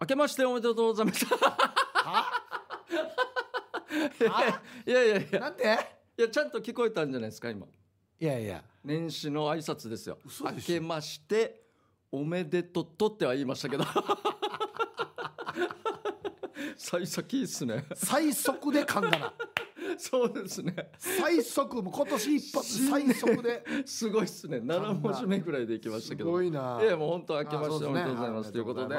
明けましておめでとうございますいやいやいやなんでいやちゃんと聞こえたんじゃないですか今いやいや年始の挨拶ですよ明けましておめでとうとっては言いましたけど 最速いいっすね最速で噛んだなそうですね最速も今年一発最速ですごいっすね七文字目ぐらいでいきましたけどすごいないやもう本当明けましておめでとうございますということで。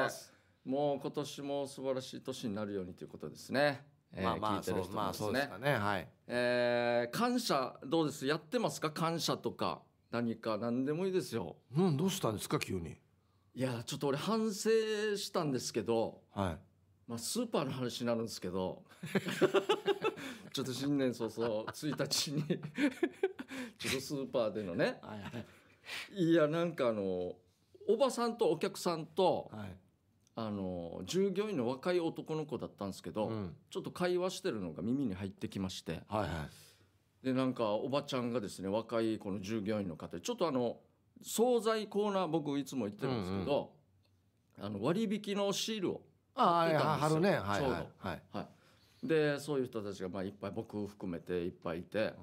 もう今年も素晴らしい年になるようにということですね。えー、まあまあ、そう、ね、まあそうですかね。はい。えー、感謝どうですやってますか感謝とか何か何でもいいですよ。うんどうしたんですか急に。いやちょっと俺反省したんですけど。はい。まあ、スーパーの話になるんですけど ちょっと新年早々1日にちょっとスーパーでのねはいい。やなんかあのおばさんとお客さんとはい。あの従業員の若い男の子だったんですけど、うん、ちょっと会話してるのが耳に入ってきまして、はいはい、でなんかおばちゃんがですね若いこの従業員の方ちょっとあの惣菜コーナー僕いつも行ってるんですけど、うんうん、あの割引のシールを貼あ、てたね、はいはいはいはい、でそういう人たちがまあいっぱい僕含めていっぱいいて、うん、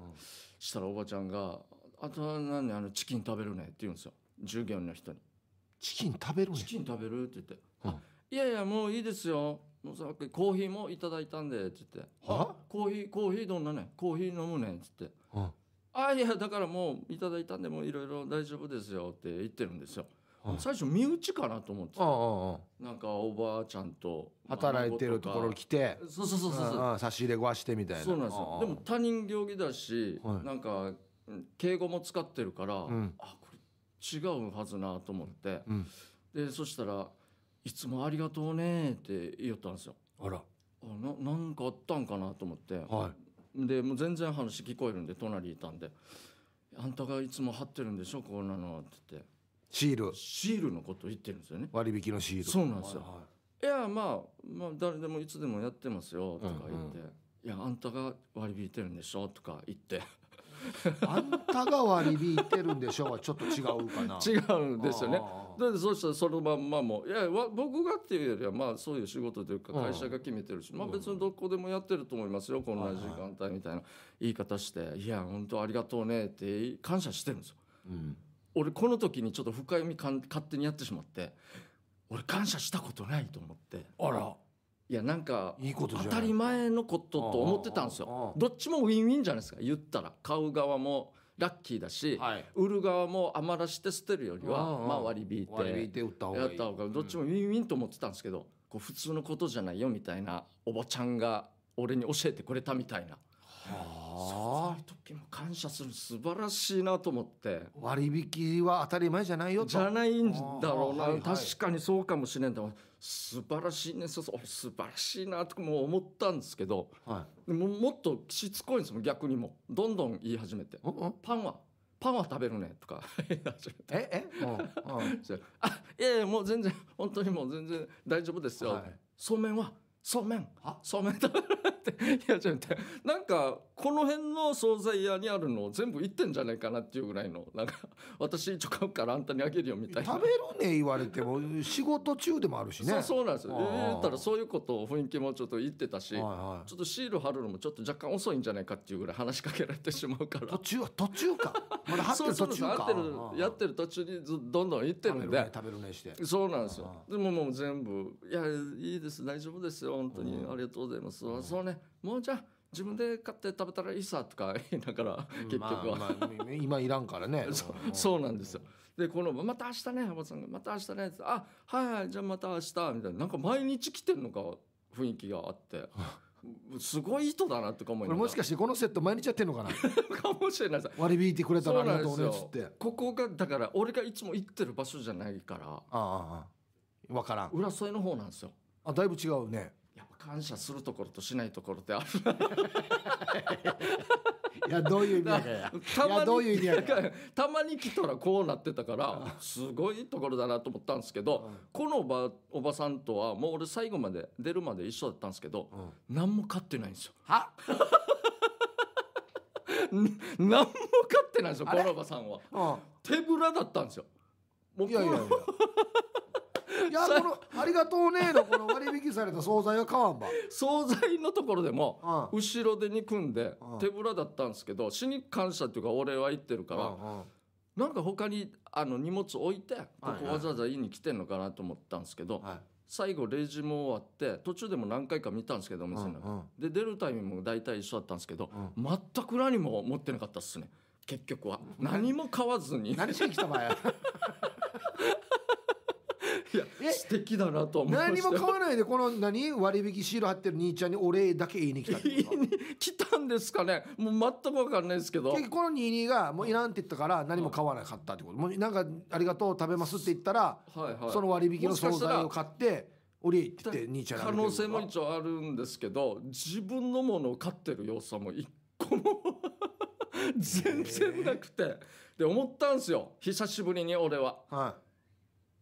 したらおばちゃんが「あとは何あのチキン食べるね」って言うんですよ従業員の人に。チキン食べるチキン食べるって言っていやいやもういいですよもうさっきコーヒーもいただいたんで」っつって「あコーヒーコーヒーどんなねコーヒー飲むね」っつって「ああいやだからもういただいたんでもういろいろ大丈夫ですよ」って言ってるんですよ。最初身内かなと思ってなんかおばあちゃんと働いてるところ来てそうそうそうそう差し入れ壊してみたいなそうなんですよでも他人行儀だし、はい、なんか敬語も使ってるから、うん、あこれ違うはずなと思って、うん、でそしたら「いつもありがとうね」って言ったんですよ。あらあななんかあったんかなと思って、はい、でもう全然話聞こえるんで隣いたんで「あんたがいつも貼ってるんでしょこんなの」って言ってシールシールのこと言ってるんですよね割引のシールそうなんですよ、はいはい、いやまあ、まあ、誰でもいつでもやってますよとか言って、うんうん、いやあんたが割り引いてるんでしょとか言ってあんたが割り引いてるんでしょうはちょっと違うかな違うんですよねだってそうしたらそのまんまもいや僕がっていうよりはまあそういう仕事というか会社が決めてるし、まあ別にどこでもやってると思いますよこんな時間帯みたいな言い方して「いや本当ありがとうね」って感謝してるんですよ、うん、俺この時にちょっと深読みかん勝手にやってしまって俺感謝したことないと思ってあらいやなんか当たり前のことと思ってたんですよどっちもウィンウィンじゃないですか言ったら買う側もラッキーだし、はい、売る側も余らして捨てるよりはまあ割り引いてやった方がどっちもウィンウィンと思ってたんですけど、こう普通のことじゃないよみたいなおばちゃんが俺に教えてくれたみたいな。はあ、そういう時も感謝する素晴らしいなと思って割引は当たり前じゃないよじゃないんだろうな、確かにそうかもしれんと素晴らしいねそうそう素晴らしいなとかも思ったんですけど、はい、ももっとしつこいんですもん逆にもどんどん言い始めて「うんうん、パンはパンは食べるね」とか えええ、うんうん、あいやいやもう全然本当にもう全然大丈夫ですよ」はい、そうめんはそうめんそうめん食べる」って言い始めてなんかこの辺の惣菜屋にあるのを全部いってんじゃないかなっていうぐらいのなんか私一応買うからあんたにあげるよみたいな食べるね言われても仕事中でもあるしねそうそうなんですよ言ったらそういうことを雰囲気もちょっと言ってたし、はいはい、ちょっとシール貼るのもちょっと若干遅いんじゃないかっていうぐらい話しかけられてしまうから途中は途中かまだ貼ってる途中かってるやってる途中にどんどん行ってるんで食べるねしてそうなんですよでももう全部「いやいいです大丈夫ですよ本当にありがとうございます」そうねもうじゃあ自分で買って食べたらいいさとか言いながら 結局は、まあまあ、今いらんからね そうなんですよでこの「また明日ねおばさんがまた明日ね」あはいはいじゃあまた明日」みたいななんか毎日来てんのか雰囲気があって。すごい人だなとか思いもしかしてこのセット毎日やってんのかなかもしれない割り引いてくれたらあとうってここがだから俺がいつも行ってる場所じゃないからああ分からん浦添の方なんですよあだいぶ違うね感謝するところとしないところってある いやどういう意味やかたまにたまに来たらこうなってたからすごいところだなと思ったんですけど、うん、このおばおばさんとはもう俺最後まで出るまで一緒だったんですけど、うん、何も買ってないんですよ。は 何も買ってないんですよこのおばさんは、うん、手ぶらだったんですよ。もういやいやいやいやこの「ありがとうね」のこの割引された惣菜は買わんば惣菜のところでも後ろで憎んで手ぶらだったんですけど死に感謝っていうかお礼は言ってるからなんか他にあの荷物置いてここわざわざ家に来てんのかなと思ったんですけど最後レジも終わって途中でも何回か見たんですけどお店ので出るタイミングも大体一緒だったんですけど全く何も持ってなかったっすね結局は何も買わずに何しに来たま 素敵だなと思何も買わないでこの何割引シール貼ってる兄ちゃんにお礼だけ言いに来たって 来たんですかねもう全く分かんないですけど結局この22がもういらんって言ったから何も買わなかったってこと、もうなんかありがとう食べますって言ったら、はいはい、その割引の総菜を買ってお礼って兄ちゃん可能性も一応あるんですけど自分のものを買ってる様子はもう一個も 全然なくて、で思ったんですよ久しぶりに俺は。はい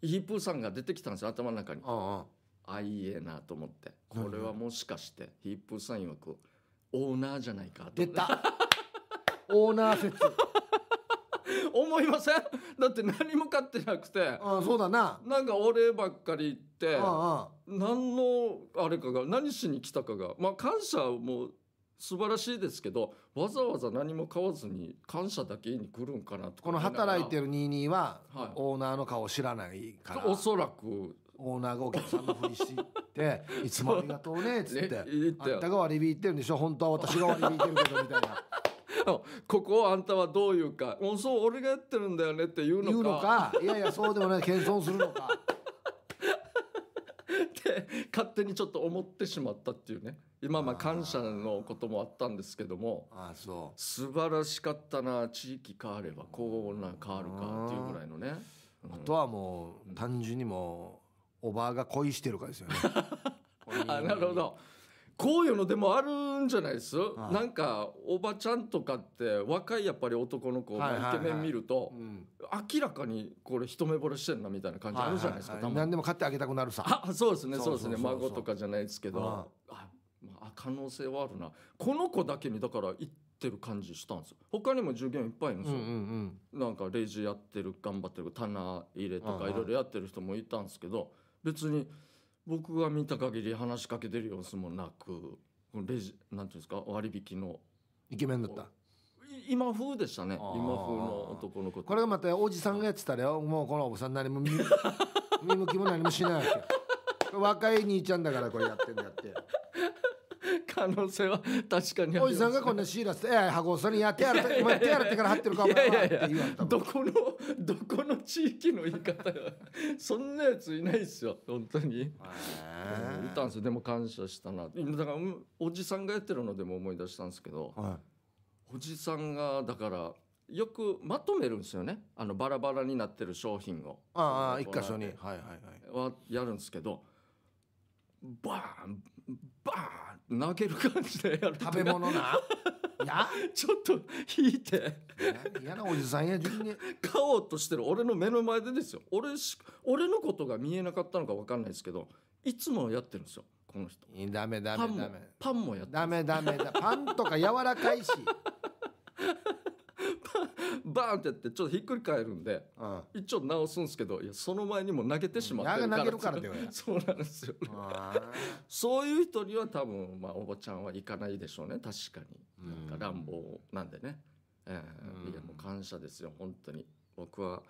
ヒープーさんが出てきたんですよ頭の中にああいいえなと思ってこれはもしかしてヒープーさん曰くオーナーじゃないか出た オーナー説 思いませんだって何も買ってなくてあそうだななんかお礼ばっかり言って何のあれかが何しに来たかがまあ感謝もう素晴らしいですけどわざわざ何も買わずに感謝だけに来るんかなとこの働いてる22は、はオーナーの顔を知らないからおそらくオーナーがお客さんのふりしって「いつもありがとうね」っつって「ね、あんたが割り引いてるんでしょ本当は私が割り引いてるけど」みたいな。ここをあんたはどういうか「もうそう俺がやってるんだよね」って言うのか言うのかいやいやそうでもない謙遜するのか 勝手にちょっと思ってしまったっていうね今まあ感謝のこともあったんですけどもあそう素晴らしかったな地域変わればこうな変わるかっていうぐらいのね、うん、あとはもう単純にもおばあが恋してるかですよね あなるほどこういうのでもあるんじゃないです、はい、なんかおばちゃんとかって若いやっぱり男の子のイケメン見ると、明らかにこれ一目惚れしてんなみたいな感じあるじゃないですか、はいはいはい、何でも買ってあげたくなるさあそうですねそうですね孫とかじゃないですけどあ、まあ、可能性はあるなこの子だけにだから行ってる感じしたんですよ他にも従業員いっぱいいるんですよ、うんうんうん、なんかレジやってる頑張ってる棚入れとかいろいろやってる人もいたんですけど別に。僕が見た限り話しかけてる様子もなくレジなんていうんですか割引のイケメンだった今風でしたね今風の男の子これがまたおじさんがやってたらよもうこのおばさん何も見 見向きも何もしないわけ若い兄ちゃんだからこれやってんだって可能性は確かにおじさんがこんなシーラスで「ええ箱をそれやってやるお前手洗ってから張ってるかもな」って言われたどこのどこの地域の言い方よそんなやついないですよ本当にえいたんですよでも感謝したなだからおじさんがやってるのでも思い出したんですけど、はい、おじさんがだからよくまとめるんですよねあのバラバラになってる商品をああ一箇所にはいはいはいはやるんですけどバーンバーン泣ける感じでやる食べ物ないやちょっと引いて嫌なおじさんや順に買おうとしてる俺の目の前でですよ俺し俺のことが見えなかったのか分かんないですけどいつもやってるんですよこの人ダメダメダメパンもやってダメダメだパンとか柔らかいしバーンってやってちょっとひっくり返るんで、うん、一応直すんですけどいやその前にも投げてしまってるから、うん、投げるからだよ そうなんですよねそういう人には多分、まあ、おばちゃんは行かないでしょうね確かになんか乱暴なんでね、えー、いやもう感謝ですよ本当に僕は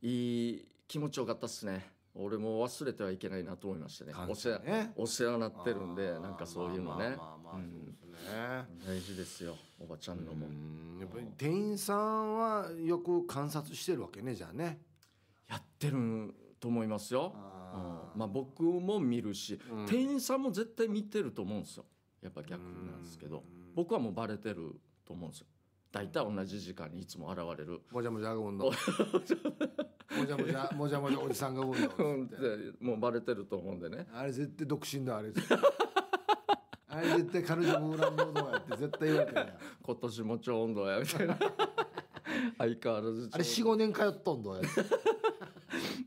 いい気持ちよかったっすね俺も忘れてはいけないなと思いましたねお世話、お世話なってるんでなんかそういうのね大事ですよおばちゃんのもやっぱり店員さんはよく観察してるわけねじゃあねやってると思いますよ、うん、まあ僕も見るし、うん、店員さんも絶対見てると思うんですよやっぱ逆なんですけど僕はもうバレてると思うんですよ大体同じ時間にいつも現れるもじゃもじゃうんのもじゃもじゃもじゃもじゃおじさんがんのっもうバレてると思うんでねあれ絶対独身だあれあれ絶対彼女ものやって絶対言われてる今年も超温度やみたいな相変わらずあれ45年通っとんどや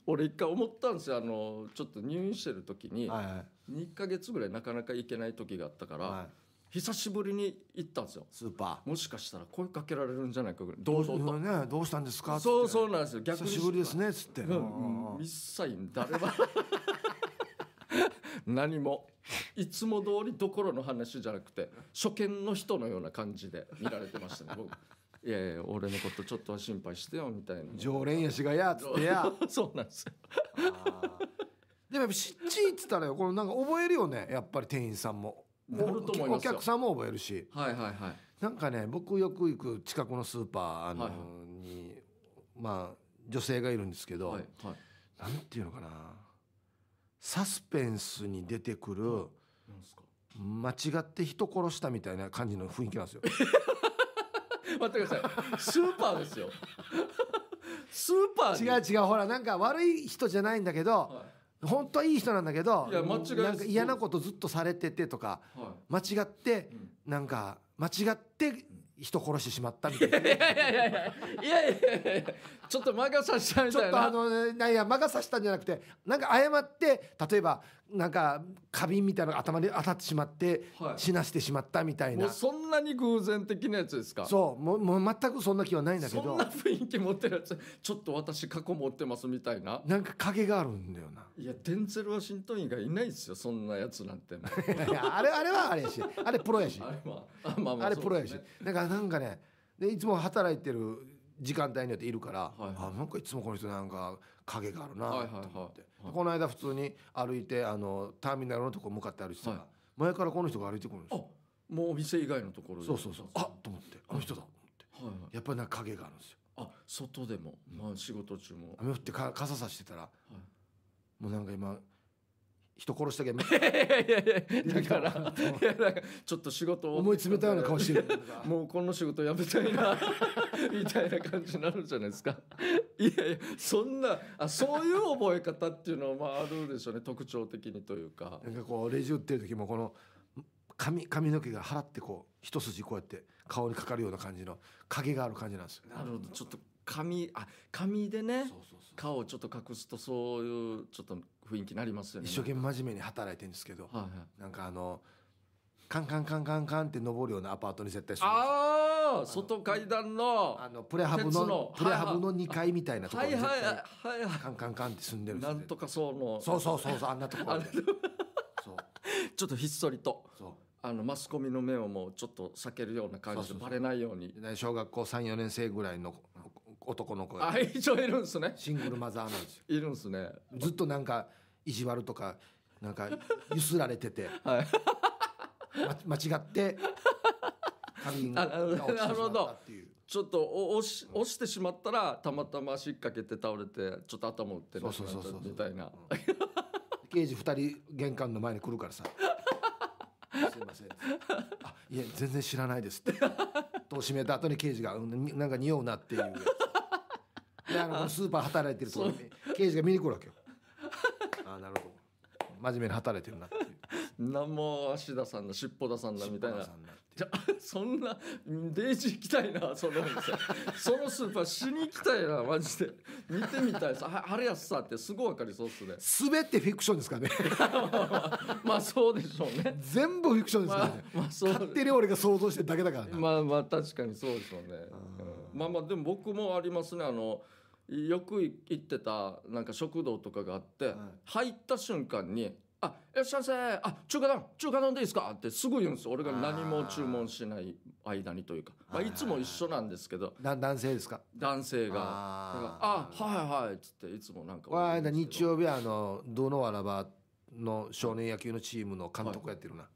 俺一回思ったんですよあのちょっと入院してる時に、2か月ぐらいなかなか行けない時があったから、はい久しぶりに行ったんですよスーパーもしかしたら声かけられるんじゃないかどうぞと、ね、どうしたんですかそうそうなんですよ逆久しぶりですねつって、一切誰は 何もいつも通りどころの話じゃなくて初見の人のような感じで見られてましたね僕。いやいや俺のことちょっとは心配してよみたいな常連やしがやっつってや そうなんですよでもやっぱしっちっつったらこのなんか覚えるよねやっぱり店員さんもお客さんも覚えるし、はいはいはい、なんかね僕よく行く近くのスーパーあの、はいはい、に、まあ女性がいるんですけど、はいはい、なんていうのかなサスペンスに出てくる、うん、間違って人殺したみたいな感じの雰囲気なんですよ。待ってくださいスーパーですよスーパー違う違うほらなんか悪い人じゃないんだけど、はい本当はいい人なんだけどなんか嫌なことずっとされててとか、間違って、うなんか間違って人殺してしまったみたいないやいやいやいやちょっと魔が差したみちょっとあの、ね、いや魔が差したんじゃなくてなんか誤って例えばなんか花瓶みたいなのが頭に当たってしまって、はい死なしてしまったみたいもなうそんなに偶然的なやつですかそうもうもう全くそんな気はないんだけそんどな雰囲気持ってるやつちょっと私過去持ってますみたいななんか影があるんだよないやデンゼル・ワシントン以外いないですよそんなやつなんていや あれあれはあれやしあれプロやしあれあまあまああれプロやし、だからなんかねでいつも働いてる時間帯によっているから、はいはい、あなんかいつもこの人なんか影があるなと思って、はいはいはい、この間普通に歩いてあのターミナルのとこ向かって歩いてたら、はい、前からこの人が歩いてくるんですよもうお店以外のところそうそうそうあっと思ってあの人だと思って、はいはい、やっぱりなんか影があるんですよあ外でも、まあ、仕事中も雨降ってか傘さしてたら、はい、もうなんか今人殺したけど いやいやだから ちょっと仕事を思い詰めたような顔してる もうこの仕事やめたいな みたいな感じになるじゃないですか いやいやそんなあそういう覚え方っていうのはまああるでしょうね特徴的にというかなんかこうレジ打ってる時もこの髪髪の毛が払ってこう一筋こうやって顔にかかるような感じの影がある感じなんですよなるほどちょっと髪あ髪でね顔をちょっと隠すとそういうちょっと雰囲気になりますよね一生懸命真面目に働いてるんですけど、はいはい、なんかあのカンカンカンカンカンって登るようなアパートに設定すああ外階段のあのプレハブのプレハブの2階みたいなところに絶対、はいはいはい、カンカンカンって住んでるなんとかそうのそうそうそうそうあんなところでそうちょっとひっそりとそうあのマスコミの目をもうちょっと避けるような感じでバレないように小学校34年生ぐらいの男の子が一応いるんですねシングルマザーなんですよいるんですねずっとなんか意地悪とかなんかゆすられてて、はい 間違ってカビが落ちてしまったっていう。ちょっと押し押してしまったらたまたま足かけて倒れてちょっと頭打ってななたみたいな、刑事2人玄関の前に来るからさ「すいません」あいや全然知らないです」って戸を閉めた後に刑事が「なんか匂うな」っていうであのスーパー働いてるとこに刑事が見に来るわけよああなるほど真面目に働いてるなって何も足田さんだ尻尾田さんだみたいなじゃそんな デイジー行きたいなその店そのスーパーしに行きたいなマジで見てみたいさ春安さんってすごい分かりそうっすね全てフィクションですかね まあそうでしょうね全部フィクションですかね、まあ、まあそう勝手に俺が想像してるだけだからまあまあ確かにそうでしょうね、うん、まあまあでも僕もありますねあのよく行ってたなんか食堂とかがあって、はい、入った瞬間にあいらっしゃいませあ中華丼中華丼でいいですか」ってすぐ言うんです俺が何も注文しない間にというかまあ、いつも一緒なんですけど男性ですか男性が「あはいはい」っつっていつもなんかわ日曜日はあのどのわらばの少年野球のチームの監督やってるな、はい、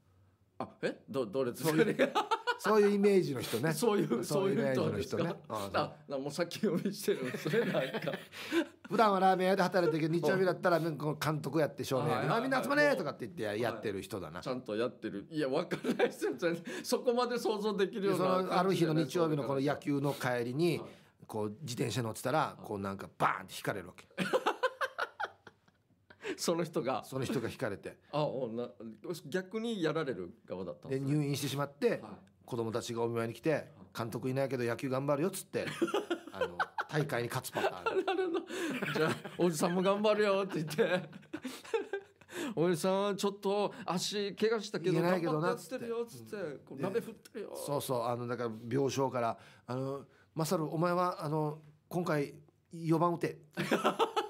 あえどどれですか、そういうイメージの人ね。そういう、そういうイメージの人ね。あ、もう先読みしてるんですね。なんか。普段はラーメン屋で働いてるけど、日曜日だったら、この監督やって、照明。あ、みんな集まれとかって言って、やってる人だな。ちゃんとやってる。いや、わからないですよ。そこまで想像できるような。ある日の日曜日のこの野球の帰りに。こう自転車乗ってたら、こうなんかバーンって引かれるわけ。その人がその人が引かれてあおな逆にやられる側だったで、ね、入院してしまって、子供たちがお見舞いに来て監督いないけど野球頑張るよっつって あの大会に勝つパターンじゃあおじさんも頑張るよって言って おじさんちょっと足怪我したけどないけどなっつってよっつって、うん、鍋振ってるよそうそうあのだから病床から「あのマサルお前はあの今回4番打て」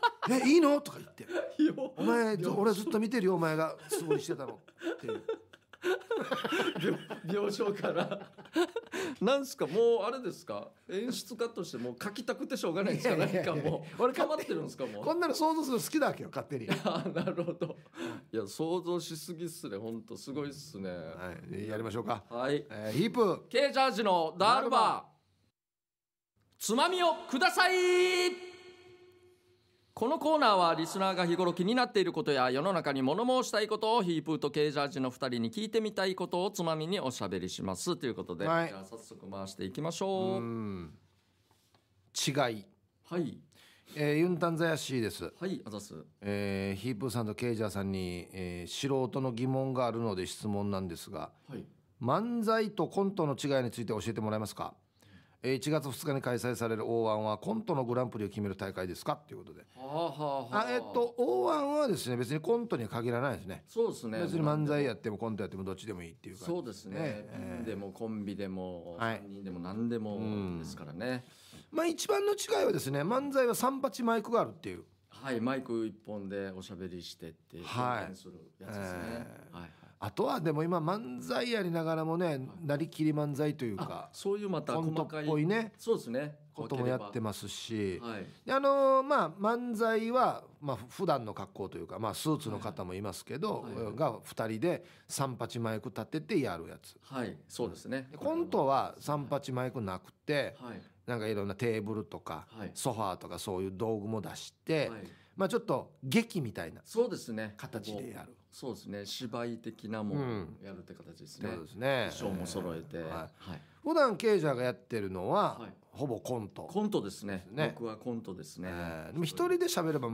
え「えいいの?」とか言って「お前俺ずっと見てるよお前がすごいしてたの」っていう 病床からなんすかもうあれですか演出家としてもう書きたくてしょうがないですか何かもう俺かまってるんですかもうこんなの想像するの好きだわけよ勝手に ああなるほどいや想像しすぎっすねほんとすごいっすね、はい、やりましょうかはい、えー、ヒープ K ジャージのダールバーつまみをくださいこのコーナーはリスナーが日頃気になっていることや世の中に物申したいことをヒープーとケージャージの2人に聞いてみたいことをつまみにおしゃべりしますということで、はい、じゃあ早速回していきましょう違いはいえー、ユンタンザヤシーですはいあざすえー、ヒープーさんとケージャーさんに、えー、素人の疑問があるので質問なんですが、はい、漫才とコントの違いについて教えてもらえますかえー、1月2日に開催される O1 はコントのグランプリを決める大会ですかということで、はあはああ、えっ、ー、と O1 はですね別にコントには限らないですねそうですね別に漫才やってもコントやってもどっちでもいいっていうか、ね、そうですね、えー、でもコンビでも3人でも何でもですからね、まあ一番の違いはですね漫才は3八マイクがあるっていうはいマイク1本でおしゃべりしてって表現するやつですね、はい、えーはいあとはでも今漫才やりながらもねなりきり漫才というかそういうまた細かいコントっぽいねそうですねこともやってますし、はい、であのー、まあ漫才はまあ普段の格好というかまあスーツの方もいますけど、はいはい、が2人で三八マイク立ててやるやつはいそうですね、うん、コントは三八マイクなくて、はい、なんかいろんなテーブルとか、はい、ソファーとかそういう道具も出して、はいまあちょっと劇みたいなそうですね形でやるそうですね芝居的なもんやるって形ですね、そうですね衣装も揃えて、えー、はい、普段ケイジャーがやってるのは、はい、ほぼコントコントですね、ね、僕はコントですね、えー、でも一人で喋れば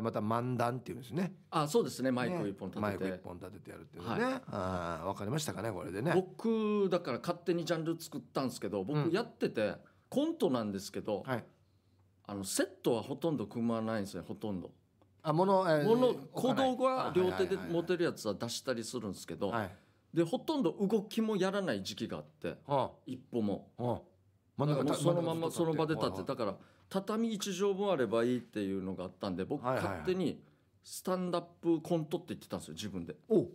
また漫談っていうんですねあそうですねマイク一本立てて、ね、マイク一本立ててやるっていうね、はい、あわかりましたかねこれでね僕だから勝手にジャンル作ったんですけど僕やってて、うん、コントなんですけど、はい、あのセットはほとんど組まないんですねほとんどあ物、えー、物行動が両手で持てるやつは出したりするんですけど、はい、でほとんど動きもやらない時期があって、は一歩も。はそのままその場で立って、はだから畳1畳分あればいいっていうのがあったんで僕勝手にスタンダップコントって言ってたんですよ自分でお、はい、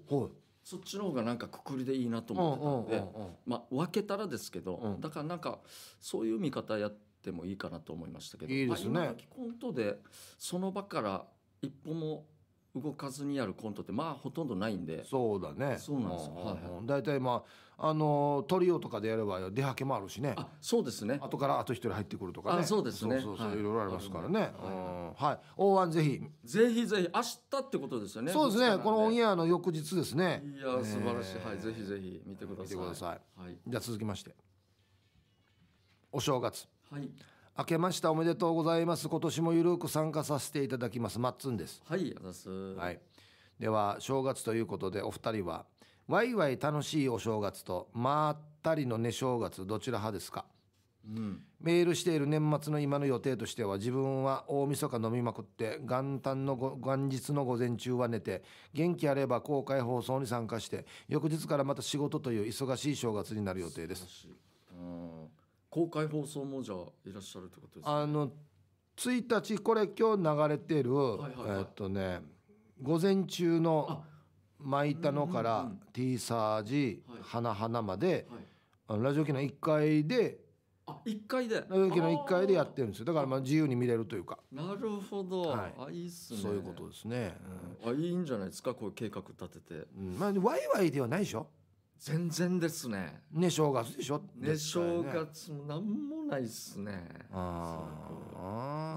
そっちの方がなんかくくりでいいなと思ってたんでまあ分けたらですけど、うん、だからなんかそういう見方やってもいいかなと思いましたけどいいですね、まあ、今コントでその場から一歩も動かずにやるコントってまあほとんどないんでそうだねそうなんですよ、はい大体まああのトリオとかでやれば出はけもあるしねあそうですね後からあと一人入ってくるとかねあそうですねそうそうそう、はい、いろいろありますからね、はいはい、大安ぜひぜひぜひ明日ってことですよねそうですねこのオンエアの翌日ですねいや素晴らしい、はいぜひぜひ見てください見てください、はい、じゃ続きましてお正月はい明けましておめでとうございます今年もゆるく参加させていただきますマッツンですはいあざすはいでは正月ということでお二人はワイワイ楽しいお正月とまったりの寝正月どちら派ですか、うん、メールしている年末の今の予定としては自分は大晦日飲みまくって元旦の元日の午前中は寝て元気あれば公開放送に参加して翌日からまた仕事という忙しい正月になる予定です。公開放送もじゃあいらっしゃるってことですかあの1日これ今日流れてる、はいはいはい、えっとね午前中の巻いたのから T サージ、は花花まで、はい、ラジオ機の1階であ1階でラジオ機の1階でやってるんですよだからまあ自由に見れるというかなるほど、はい、あいいっすねそういうことですね、うん、あいいんじゃないですかこういう計画立てて、うん、まあワイワイではないでしょ全然ですねね正月でしょねね正月もんもないっすねあ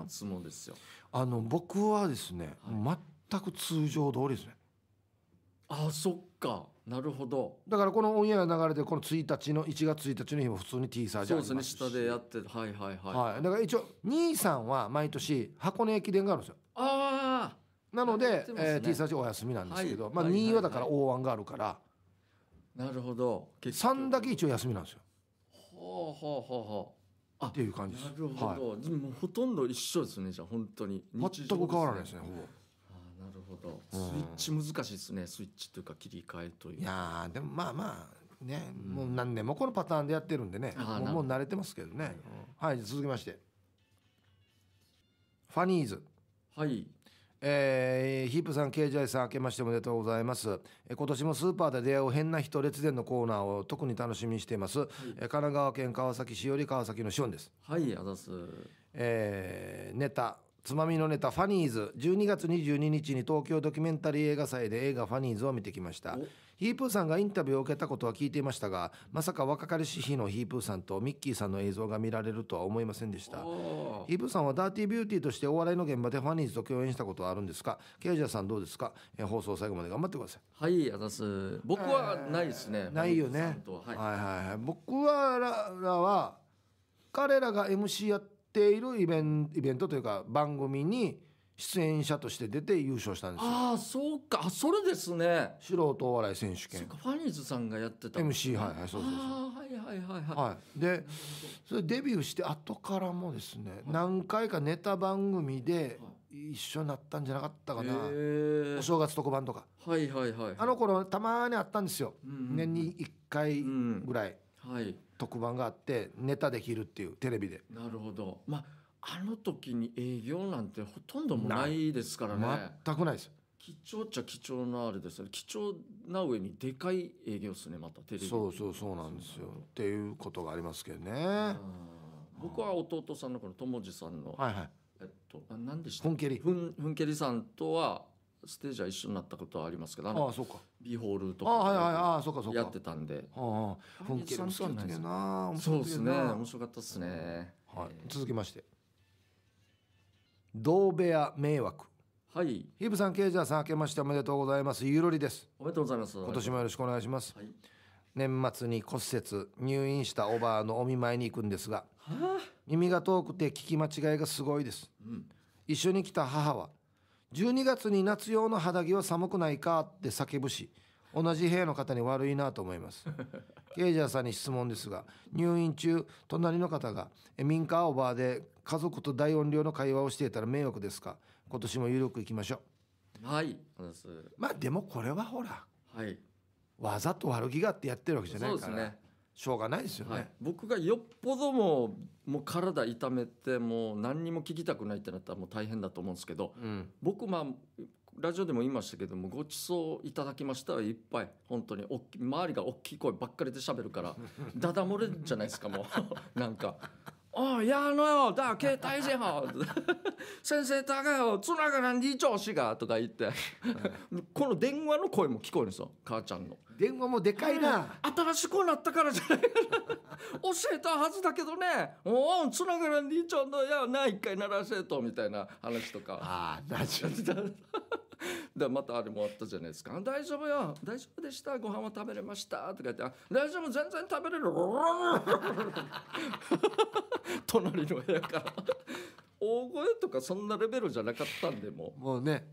あいつもですよあの僕はですね、はい、全く通常通りですねあそっかなるほどだからこのオンエア流れでこの一日の一月一日の日も普通にティーサージャーそうですね下でやってはいはいはい、はい、だから一応兄さんは毎年箱根駅伝があるんですよああなので、ねえー、T サージお休みなんですけど、はい、まあ、2位はだから大1があるから、なるほど3だけ一応休みなんですよほうほうほうほうっていう感じですなるほど、はい、でもほとんど一緒ですねじゃあ本当に、ね、全く変わらないですねほぼあなるほど、スイッチ難しいですねスイッチというか切り替えといういやでもまあまあね、うん、もう何年もこのパターンでやってるんでねもう慣れてますけどね、はい、はい、続きましてファニーズはいえー、ヒープさん、KJ さん、明けましておめでとうございます。え今年もスーパーで出会う変な人列伝のコーナーを特に楽しみにしています。はい、え神奈川県川崎市より川崎のシオンです。はい、あざす。えー、ネタ、つまみのネタ、ファニーズ。12月22日に東京ドキュメンタリー映画祭で映画ファニーズを見てきました。ヒープーさんがインタビューを受けたことは聞いていましたがまさか若かりし日のヒープーさんとミッキーさんの映像が見られるとは思いませんでしたヒープーさんはダーティービューティーとしてお笑いの現場でファニーズと共演したことはあるんですかケイジャーさんどうですか、えー、放送最後まで頑張ってくださいはいあざす僕はないですね、えー、ないよね、はい、はいはいはい僕はらは彼らが MC やっているイベンイベントというか番組に出演者として出て優勝したんですよああそうかあそれですね素人お笑い選手権ファニーズさんがやってた MC はいはいそうそうそうはいはいはいはい、はい、でそれデビューして後からもですね、はい、何回かネタ番組で一緒になったんじゃなかったかな、はい、お正月特番とかはいはいはい、はい、あの頃たまにあったんですよ、うんうん、年に1回ぐらい、うん、はい特番があってネタできるっていうテレビでなるほどまああの時に営業なんてほとんどもないですからね全くないです貴重っちゃ貴重なあれです貴重な上にでかい営業ですねまたテレビそうそうそうなんですよっていうことがありますけどね僕は弟さんのこの友次さんの、はいはいえっと、あ何でしたふんけりふんふんけりさんとはステージは一緒になったことはありますけどああそうかビホールとかあはいはいああそうかそうかやってたんでああふんけりさんとはないですそうですね面白かったですね、はい、続きまして同部屋迷惑はいヒブさんケイジャーさん明けましておめでとうございますゆろりですおめでとうございます今年もよろしくお願いします、はい、年末に骨折入院したおばあのお見舞いに行くんですが、耳が遠くて聞き間違いがすごいです、うん、一緒に来た母は12月に夏用の肌着は寒くないかって叫ぶし同じ部屋の方に悪いなと思いますケイジャーさんに質問ですが入院中隣の方が民家オーバーで家族と大音量の会話をしていたら迷惑ですか今年も緩くいきましょうはいまあでもこれはほら、はい、わざと悪気があってやってるわけじゃないからねしょうがないですよね、はい、僕がよっぽどももう体痛めてもう何にも聞きたくないってなったらもう大変だと思うんですけど、うん、僕まあラジオでも言いましたけどもごちそういただきましたいっぱい本当におっき周りが大きい声ばっかりで喋るから ダダ漏れじゃないですかもう なんか「あいやあのよだ携帯電話。先生たがよつながらんい調子が」とか言って、この電話の声も聞こえるんですよ母ちゃんの電話もでかいな、新しくなったからじゃないかな教えたはずだけどねおおつながらんいちょういやな一回鳴らせとみたいな話とかああラジオ でまたあれもあったじゃないですか「大丈夫よ大丈夫でしたご飯は食べれました」とか言って「大丈夫全然食べれる」隣の部屋から大声とかそんなレベルじゃなかったんでももうね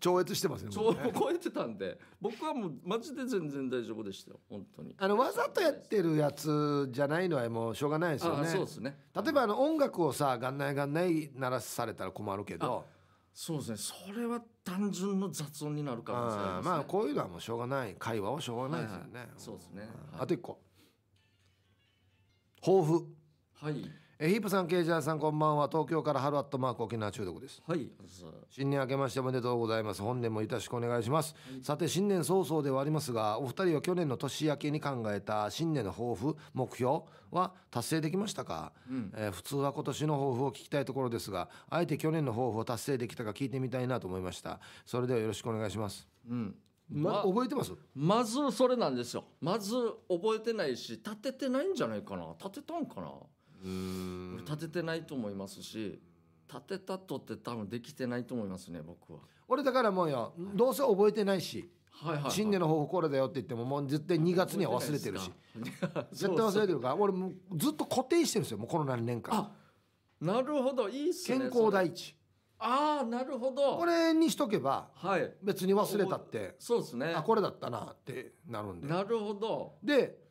超越してますね超えてたんで僕はもうマジで全然大丈夫でしたよ本当にあのわざとやってるやつじゃないのはもうしょうがないですよねそうですね例えばあの音楽をさ「がんないがんない」鳴らされたら困るけどそうですねそれは単純の雑音になるかもしれない、ね、まあこういうのはもうしょうがない会話はしょうがないですよね、はいはい、そうですね、あと一個抱負はいえヒープさんケイジャーさんこんばんは東京からハルアットマーク沖縄中毒ですはい新年明けましておめでとうございます本年もよろしくお願いします、はい、さて新年早々ではありますがお二人は去年の年明けに考えた新年の抱負目標は達成できましたか、うん、えー、普通は今年の抱負を聞きたいところですがあえて去年の抱負を達成できたか聞いてみたいなと思いましたそれではよろしくお願いしますうんま、覚えてますまずそれなんですよまず覚えてないし立ててないんじゃないかな立てたんかな俺立ててないと思いますし立てたとって多分できてないと思いますね僕は俺だからもうよ、どうせ覚えてないし、はいはい新年の方法これだよって言ってももう絶対2月には忘れてるし 絶対忘れてるから俺もうずっと固定してるんですよもうこの何年間なるほどいいっすね健康第一ああなるほどこれにしとけば、はい、別に忘れたってそうですねあこれだったなってなるんでなるほどで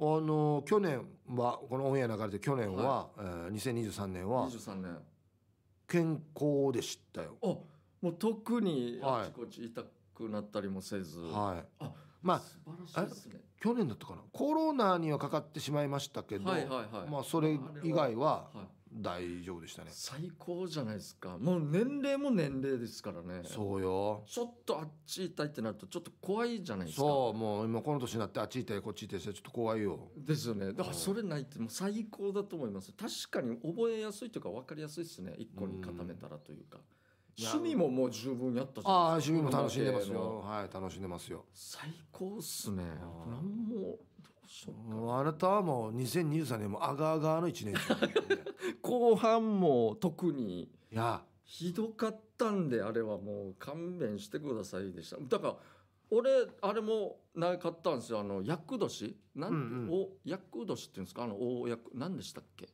あの去年はこのオンエア流れて去年は、えー、2023年は23年健康でしたよ。あもう特にあちこち痛くなったりもせず、はい、あまあ素晴らしいですね去年だったかなコロナにはかかってしまいましたけど、はいはいはい、まあ、それ以外は大丈夫でしたね最高じゃないですかもう年齢も年齢ですからねそうよちょっとあっち行ったいってなるとちょっと怖いじゃないですかそうもう今この年になってあっち行ったこっち行ったてちょっと怖いよですよねだからそれないってもう最高だと思います確かに覚えやすいというか分かりやすいですね一個に固めたらというか趣味ももう十分やったじゃないですかああ趣味も楽しんでますよはい楽しんでますよ最高っすね何ももうあなたはもう2023年もあががの1年 後半も特にいやひどかったんであれはもう勘弁してくださいでしただから俺あれもなかったんですよあの厄年なん、うんうん、お厄年っていうんですかあの大厄何でしたっけ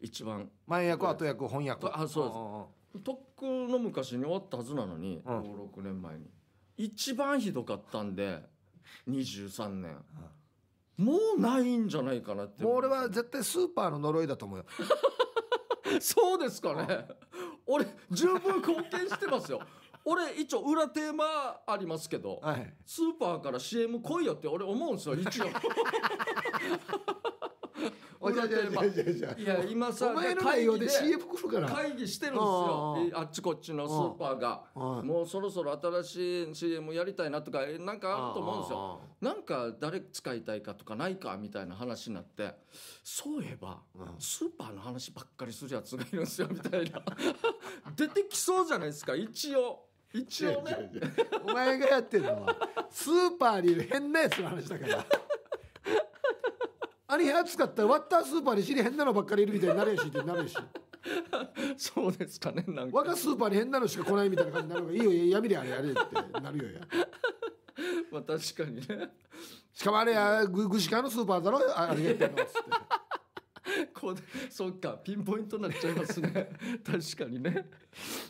一番前役後役翻訳あそうですとっくの昔に終わったはずなのに、うん、56年前に一番ひどかったんで23年、うんもうないんじゃないかなってもう俺は絶対スーパーの呪いだと思うよ そうですかね俺十分貢献してますよ俺一応裏テーマありますけど、はい、スーパーから CM 来いよって俺思うんですよ一応 おじゃじゃじゃいや今さお前の内容で CF 来るから会議してるんですよあっちこっちのスーパーがもうそろそろ新しい CM やりたいなとかなんかあると思うんですよなんか誰使いたいかとかないかみたいな話になってそういえばスーパーの話ばっかりするやつがいるんですよみたいな 出てきそうじゃないですか一応。一応ねお前がやってるのはスーパーにいる変なやつの話だからあれ安かったら割ったスーパーに知り変なのばっかりいるみたいになれしってなれし そうですかねなんか我スーパーに変なのしか来ないみたいな感じになるからいいよりゃあれやれってなるよや まあ確かにねしかもあれやぐぐしかのスーパーだろあれやってんのっつって こそっかピンポイントになっちゃいますね 確かにね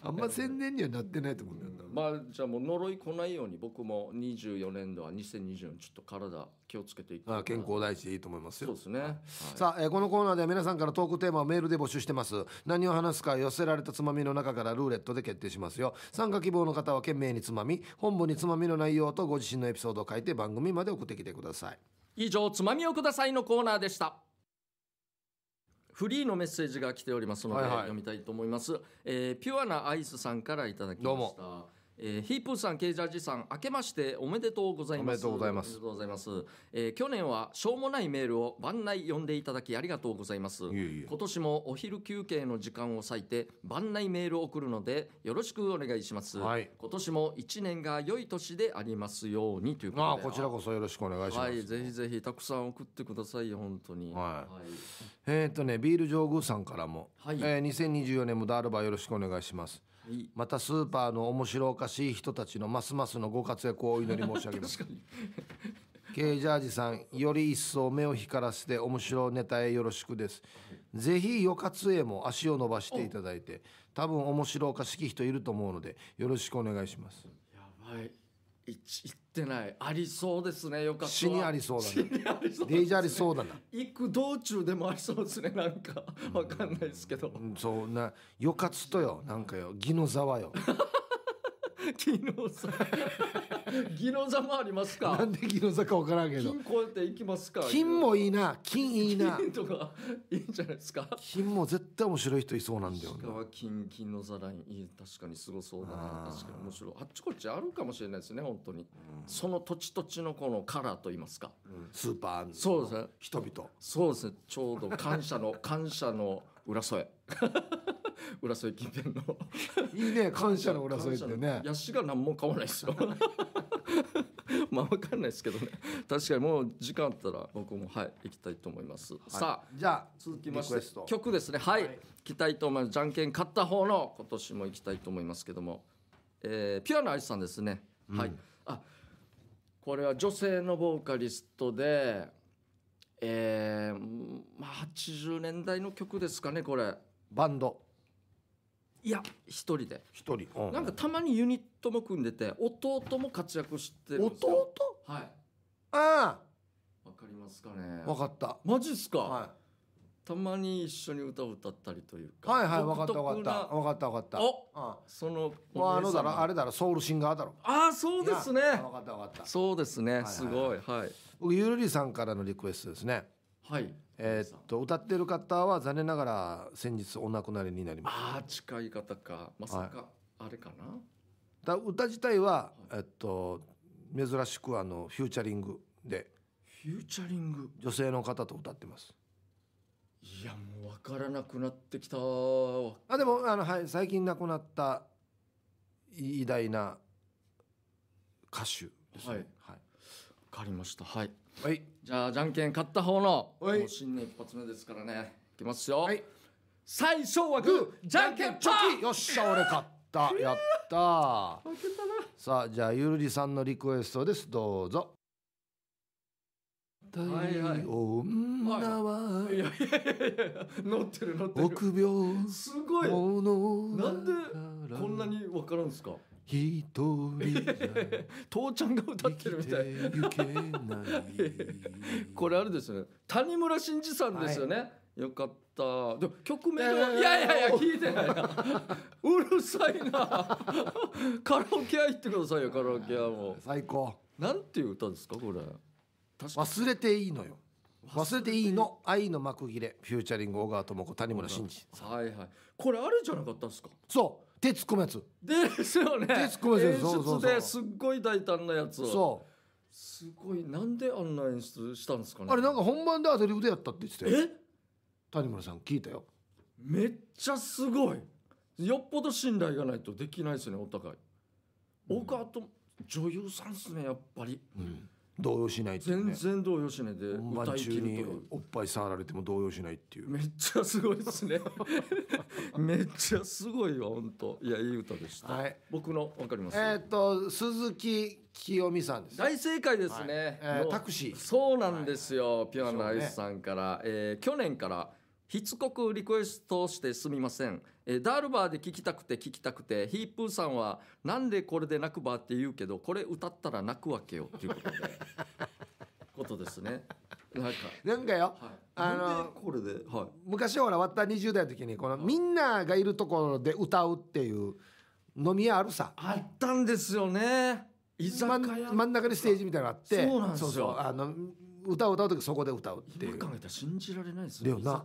あんま宣伝にはなってないと思うんだよな、まあじゃあもう呪い来ないように僕も24年度は2024年ちょっと体気をつけていくあ健康第一でいいと思いますよそうですね、はい、さあ、えー、このコーナーでは皆さんからトークテーマをメールで募集してます何を話すか寄せられたつまみの中からルーレットで決定しますよ参加希望の方は懸命につまみ本部につまみの内容とご自身のエピソードを書いて番組まで送ってきてください以上「つまみをください」のコーナーでした。フリーのメッセージが来ておりますので、はいはい、読みたいと思います、えー、ピュアなアイスさんからいただきましたえー、ヒープーさん、ケイジャージさん、明けましておめでとうございます。おめでとうございます。おとうございます。えー、去年はしょうもないメールを番内読んでいただきありがとうございます。いえいえ今年もお昼休憩の時間を割いて番内メールを送るのでよろしくお願いします。はい、今年も一年が良い年でありますようにということで。ああこちらこそよろしくお願いします。はい、ぜひぜひたくさん送ってくださいよ本当に。はい。はい、えっとねビール上宮さんからも、はい、えー、2024年もダールバーよろしくお願いします。またスーパーの面白おかしい人たちのますますのご活躍をお祈り申し上げますケイジャージさんより一層目を光らせて面白いネタへよろしくです、ぜひよかつへも足を伸ばしていただいて多分面白おかしき人いると思うのでよろしくお願いしますやばいってないありそうですねよかった死にありそうだ死にありそうデイジありそうだな行く道中でもありそうですねなんかわかんないですけど、うん、そうなよかつとよなんかよ義のざわよ技能座技能座もありますかなんで技能座かわからんけど金こうやっていきますか金もいいな金いいな金とかいいんじゃないですか金も絶対面白い人いそうなんだよね金金の座ラインいい確かにすごそうだな確かに面白いあっちこっちあるかもしれないですね本当に、うん、その土地土地のこのカラーと言いますか、うん、スーパーそうですね人々そうですねちょうど感謝の感謝の裏添え 浦添近辺の いいね感謝の浦添ってねヤシが何も買わないですよ まあ分かんないですけどね確かにもう時間あったら僕もはい行きたいと思います、はい、さあじゃあ続きまして曲ですねはい、はい、きたいと思いますじゃんけん勝った方の今年も行きたいと思いますけども、えー、ピュアノアイスさんですね、うん、はいあこれは女性のボーカリストでえー、まあ80年代の曲ですかねこれバンドいや一人で一人、うん、なんかたまにユニットも組んでて弟も活躍してるんですよ弟はいああわかりますかねわかったマジっすか、はい、たまに一緒に歌を歌ったりというかはいはいわかったわかったわかったわかったおあそのあのだろあれだろソウルシンガーだろああそうですねわかったわかったそうですね、はいはいすごいはいゆるりさんからのリクエストですねはいえー、っと歌ってる方は残念ながら先日お亡くなりになりましたああ近い方かまさか、あれかな、はい、だ歌自体は、えっと珍しくあのフューチャリングでフューチャリング女性の方と歌ってますいやもう分からなくなってきたあでもあの、はい、最近亡くなった偉大な歌手ですねはい、はい、分かりましたはいはいじゃあじゃんけん勝った方のもう新年一発目ですからねいきますよ、はい最初はグーじゃんけんチョキよっしゃ俺勝ったやったさあじゃあゆるりさんのリクエストですどうぞはいはい、女は、いやいやいや乗ってる乗ってる臆病すごいなんでこんなに分からんすか一人 父ちゃんが歌ってるみたいこれあれですよね谷村新司さんですよね、はい、よかったでも曲名は、えー、いやいやいや聞いてないな うるさいなカラオケ屋行ってくださいよカラオケ屋も最高なんていう歌ですかこれ忘れていいのよ忘れていいの愛の幕切れフューチャリング小川智子谷村新司はいはいこれあるじゃなかったですかそう手突っ込むやつですよね手突っ込むやつそうそうですっごい大胆なやつそうすごいなんであんな演出したんですかねあれなんか本番でアドリブでやったって言ってたえ谷村さん聞いたよめっちゃすごいよっぽど信頼がないとできないですねお互い、僕はあと女優さんっすねやっぱり、うん動揺しないっていう、ね、全然動揺しないで歌い切るとおっぱい触られても動揺しないっていうめっちゃすごいですね めっちゃすごいよ本当いやいい歌でした、はい、僕のわかりますえー、っと鈴木清美さんです大正解ですね、はいえー、タクシーそうなんですよ、はい、ピュアなアイスさんから、ねえー、去年からしつこくリクエストしてすみません、えー、ダールバーで聴きたくて聴きたくてヒープーさんは「なんでこれで泣くば」って言うけどこれ歌ったら泣くわけよっていうことでことですね。なんかなんかよ、はい、あのこれで、はい、昔ほらわった20代の時にこの、みんながいるところで歌うっていう飲み屋あるさあったんですよね居酒屋真ん中にステージみたいなのあってそうなんですよあの歌を歌う時そこで歌うっていう考えたら信じられないですよな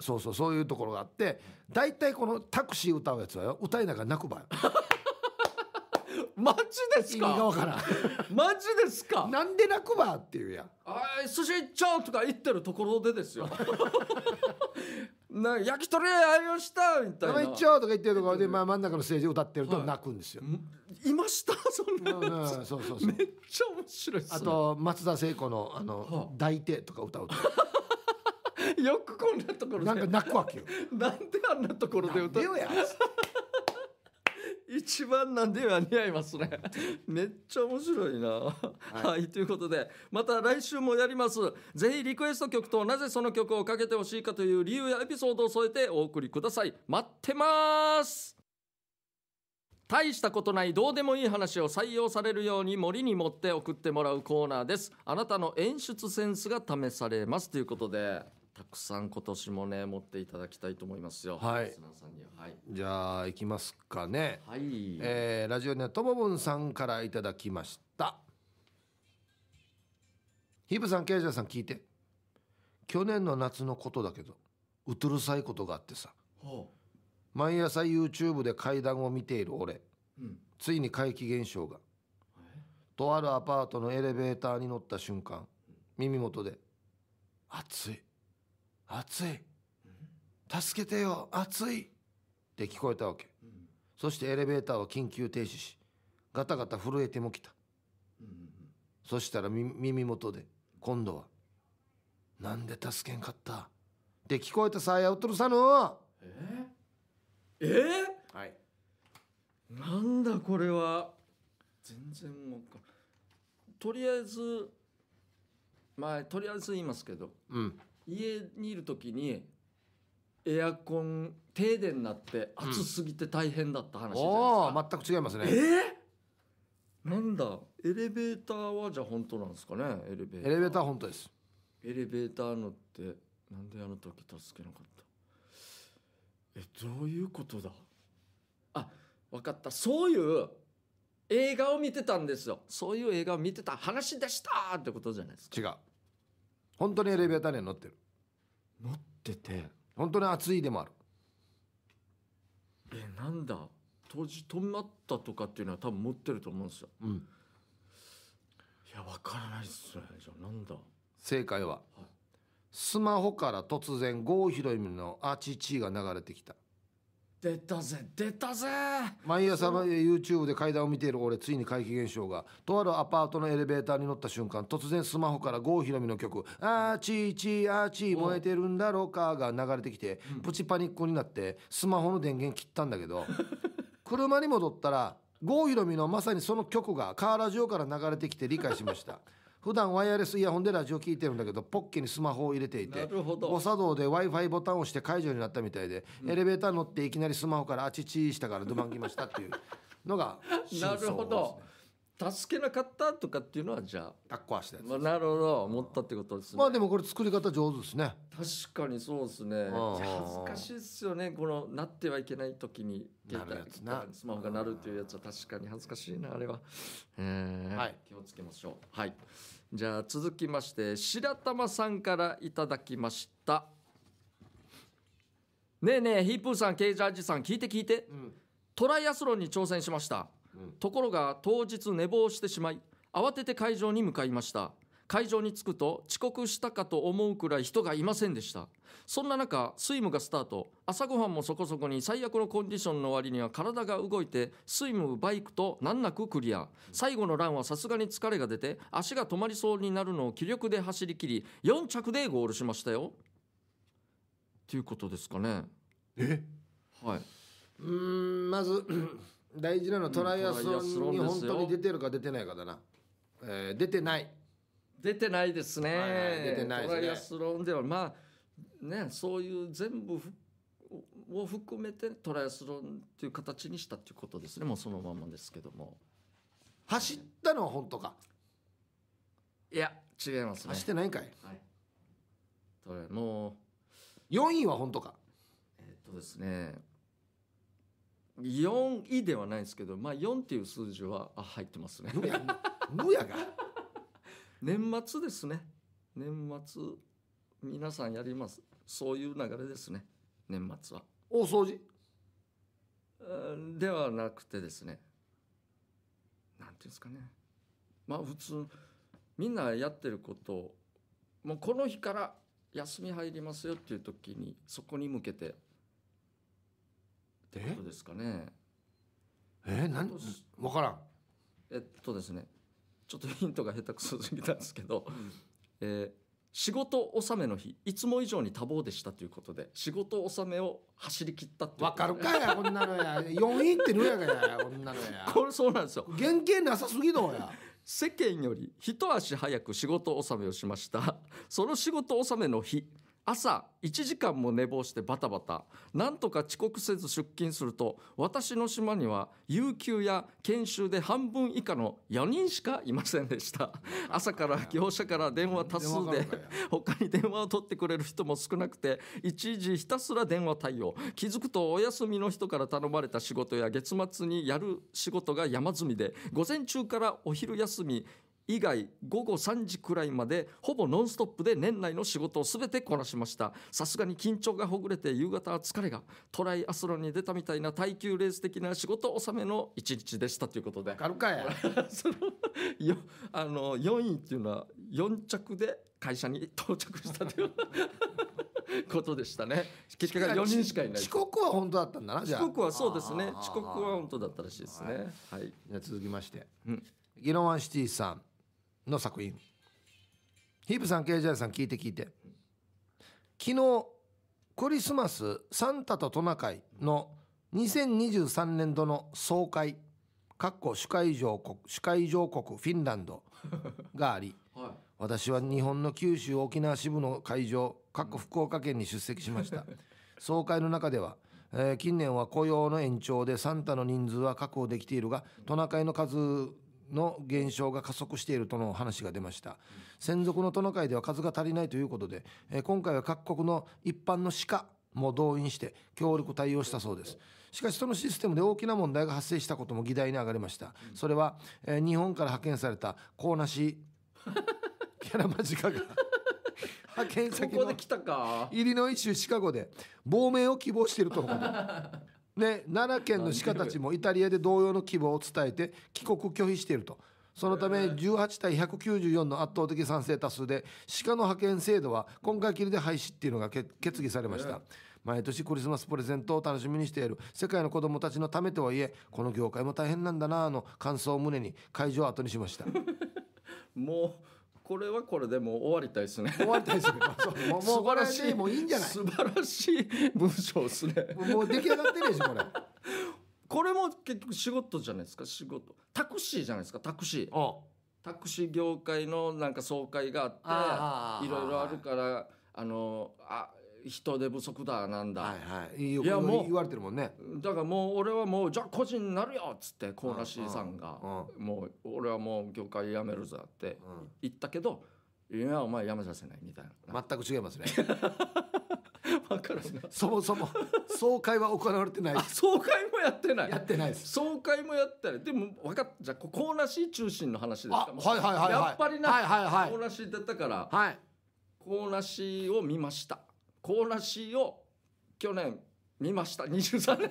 そうそうそういうところがあって大体このタクシー歌うやつは歌いながら泣くばよマジですか意味がからんマジですかなんで泣くばっていうやんあ寿司行っちゃうとか言ってるところでですよ な焼き鳥愛をしたみたいな「っちゃう」とか言ってるところで、まあ、真ん中のステージ歌ってると泣くんですよ、はい、いました そんな、うん、そうそうそうめっちゃ面白い、ね、あと松田聖子の「あの、は抱いて」とか歌うと よくこんなところでなんか泣くわけよ なんであんなところで歌うよ一番なんでは似合いますね めっちゃ面白いなはい、はい、ということでまた来週もやりますぜひリクエスト曲となぜその曲をかけてほしいかという理由やエピソードを添えてお送りください待ってます大したことないどうでもいい話を採用されるように森に持って送ってもらうコーナーですあなたの演出センスが試されますということでたくさん今年もね持っていただきたいと思いますよはいスナーさんにははいじゃあ行きますかね、はいえー、ラジオにはともぶんさんからいただきましたヒブさんケイジャーさん聞いて去年の夏のことだけどうつるさいことがあってさ毎朝 YouTube で階段を見ている俺、うん、ついに怪奇現象がとあるアパートのエレベーターに乗った瞬間耳元で「暑い熱い助けてよ熱いって聞こえたわけ、うん、そしてエレベーターは緊急停止しガタガタ震えてもきた、うん、そしたら耳元で今度は「なんで助けんかった?」って聞こえたさあやうとるさのえー、えー、はいなんだこれは全然もうとりあえずまあとりあえず言いますけどうん家にいる時にエアコン停電になって暑すぎて大変だった話じゃないですか、全く違いますねえー、なんだエレベーターはじゃあ本当なんですかねエレベーターエレベーター本当ですエレベーター乗ってなんであの時助けなかったえどういうことだあ分かったそういう映画を見てたんですよそういう映画を見てた話でしたってことじゃないですか違う本当にエレベーターに乗ってる乗ってて本当に暑いでもあるえなんだ閉じ止まったとかっていうのは多分持ってると思うんですよ、うん、いやわからないっすねじゃあなんだ正解は、はい、スマホから突然郷ひろみの「あちち」が流れてきた出たぜ出たぜ毎朝 YouTube で階段を見ている俺ついに怪奇現象がとあるアパートのエレベーターに乗った瞬間突然スマホから郷ひろみの曲「あーちーちーあーちー燃えてるんだろうか」が流れてきてプチパニックになってスマホの電源切ったんだけど 車に戻ったら郷ひろみのまさにその曲がカーラジオから流れてきて理解しました普段ワイヤレスイヤホンでラジオ聞いてるんだけどポッケにスマホを入れていて誤作動で w i f i ボタンを押して解除になったみたいで、うん、エレベーター乗っていきなりスマホからあちちしたからドバンきましたっていうのが、ね、なるほど助けなかったとかっていうのはじゃあ抱っこはしたやつ、まあ、なるほど思ったってことですねまあでもこれ作り方上手ですね確かにそうですね恥ずかしいですよねこのなってはいけない時に携帯スマホが鳴るというやつは確かに恥ずかしいなあれは、えー、はい、気をつけましょうはいじゃあ続きまして白玉さんからいただきましたねえねえヒープーさんケイジャージさん聞いて聞いて、うん、トライアスロンに挑戦しましたところが当日寝坊してしまい慌てて会場に向かいました会場に着くと遅刻したかと思うくらい人がいませんでしたそんな中スイムがスタート朝ごはんもそこそこに最悪のコンディションの割には体が動いてスイムバイクと難なくクリア最後のランはさすがに疲れが出て足が止まりそうになるのを気力で走りきり4着でゴールしましたよということですかねえはいうんまず大事なのはトライアスロンに本当に出てるか出てないかだな、えー、出てない出てないですね、はいはい、出てない、ね、トライアスロンではまあねそういう全部を含めてトライアスロンという形にしたということですねもうそのままですけども走ったのは本当かいや違いますね走ってないんかい、はい、もう4位は本当かえー、っとですね4位ではないですけど、まあ、4っていう数字はあ入ってますね無やが 年末ですね年末皆さんやりますそういう流れですね年末は大掃除ではなくてですねなんていうんですかねまあ普通みんなやってることもうこの日から休み入りますよっていう時にそこに向けてってことですかねえ何分からんえっとですねちょっとヒントが下手くそすぎたんですけど、えー、仕事納めの日いつも以上に多忙でしたということで仕事納めを走り切ったってわ、かるかやこんなのや4位ってのやがやこんなのや これそうなんですよ原型なさすぎどや世間より一足早く仕事納めをしましたその仕事納めの日朝1時間も寝坊してバタバタなんとか遅刻せず出勤すると私の島には有給や研修で半分以下の4人しかいませんでした 朝から業者から電話多数で他に電話を取ってくれる人も少なくて一時ひたすら電話対応気づくとお休みの人から頼まれた仕事や月末にやる仕事が山積みで午前中からお昼休み以外午後3時くらいまでほぼノンストップで年内の仕事を全てこなしましたさすがに緊張がほぐれて夕方は疲れがトライアスロンに出たみたいな耐久レース的な仕事納めの一日でしたということで分かるかや そのよあの4位っていうのは4着で会社に到着したという ことでしたね結果が4人しかいない遅刻は本当だったんだな遅刻はそうですね遅刻は本当だったらしいですねはい、はい、じゃ続きまして、うん、ギロワンシティさんの作品ヒープさん KJ さん聞いて聞いて昨日クリスマスサンタとトナカイの2023年度の総会かっこ主会場国主会場国フィンランド があり、はい、私は日本の九州沖縄支部の会場かっこ福岡県に出席しました総会の中では、えー、近年は雇用の延長でサンタの人数は確保できているがトナカイの数の減少が加速しているとの話が出ました、専属のトナカイでは数が足りないということで、え今回は各国の一般の鹿も動員して協力対応したそうですしかしそのシステムで大きな問題が発生したことも議題に上がりました、それは、え日本から派遣されたコーナシキャラマジカが派遣先のイリノイ州シカゴで亡命を希望しているとのことね、奈良県の鹿たちもイタリアで同様の規模を伝えて帰国拒否しているとそのため18対194の圧倒的賛成多数で鹿の派遣制度は今回きりで廃止っていうのが決議されました毎年クリスマスプレゼントを楽しみにしている世界の子どもたちのためとはいえこの業界も大変なんだなあの感想を胸に会場を後にしました もうこれはこれでも終わりたいですね。終わりたいです ね。もうもうこれでいいんじゃない。素晴らしい文章ですね。もう出来上がってるでしょこれ。これも結局仕事じゃないですか仕事タクシーじゃないですかタクシー。ああタクシー業界のなんか総会があっていろいろあるからあのあ人手不足だなんだ、はいはい、いやもう言われてるもんねだからもう俺はもうじゃあ個人になるよっつってコーラシーさんが、もう俺はもう業界辞めるぞって言ったけど、いやお前辞めさせないみたいな全く違いますね分 かるそもそも総会は行われてない総会もやってないやってないです総会もやってないでも分かったじゃあコーラシー中心の話ですかはいはいはい、はい、やっぱりな、はいはいはい、コーラシーだったから、はい、コーナシーを見ましたコーラシを去年見ました23年